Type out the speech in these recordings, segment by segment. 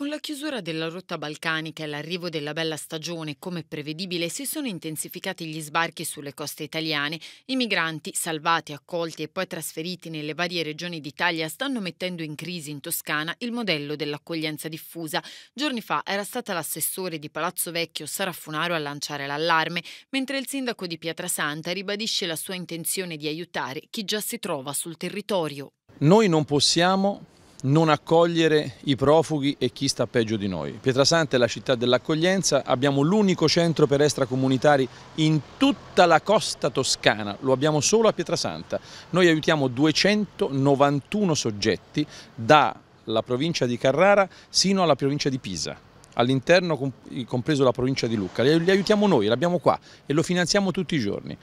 Con la chiusura della rotta balcanica e l'arrivo della bella stagione, come prevedibile, si sono intensificati gli sbarchi sulle coste italiane. I migranti, salvati, accolti e poi trasferiti nelle varie regioni d'Italia, stanno mettendo in crisi in Toscana il modello dell'accoglienza diffusa. Giorni fa era stata l'assessore di Palazzo Vecchio Saraffunaro a lanciare l'allarme, mentre il sindaco di Pietrasanta ribadisce la sua intenzione di aiutare chi già si trova sul territorio. Noi non possiamo non accogliere i profughi e chi sta peggio di noi. Pietrasanta è la città dell'accoglienza, abbiamo l'unico centro per extracomunitari in tutta la costa toscana, lo abbiamo solo a Pietrasanta. Noi aiutiamo 291 soggetti dalla provincia di Carrara sino alla provincia di Pisa all'interno compreso la provincia di Lucca, li aiutiamo noi, l'abbiamo qua e lo finanziamo tutti i giorni.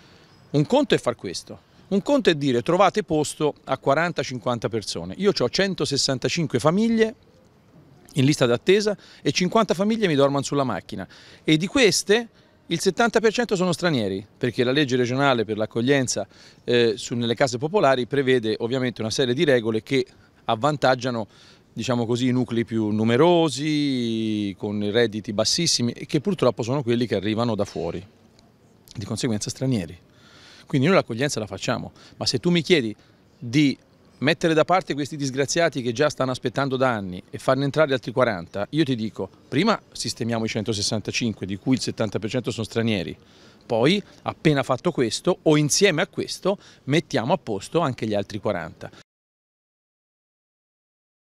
Un conto è far questo, un conto è dire trovate posto a 40-50 persone. Io ho 165 famiglie in lista d'attesa e 50 famiglie mi dormono sulla macchina e di queste il 70% sono stranieri perché la legge regionale per l'accoglienza eh, nelle case popolari prevede ovviamente una serie di regole che avvantaggiano diciamo così, i nuclei più numerosi, con redditi bassissimi che purtroppo sono quelli che arrivano da fuori, di conseguenza stranieri. Quindi noi l'accoglienza la facciamo, ma se tu mi chiedi di mettere da parte questi disgraziati che già stanno aspettando da anni e farne entrare altri 40, io ti dico, prima sistemiamo i 165, di cui il 70% sono stranieri, poi appena fatto questo o insieme a questo mettiamo a posto anche gli altri 40.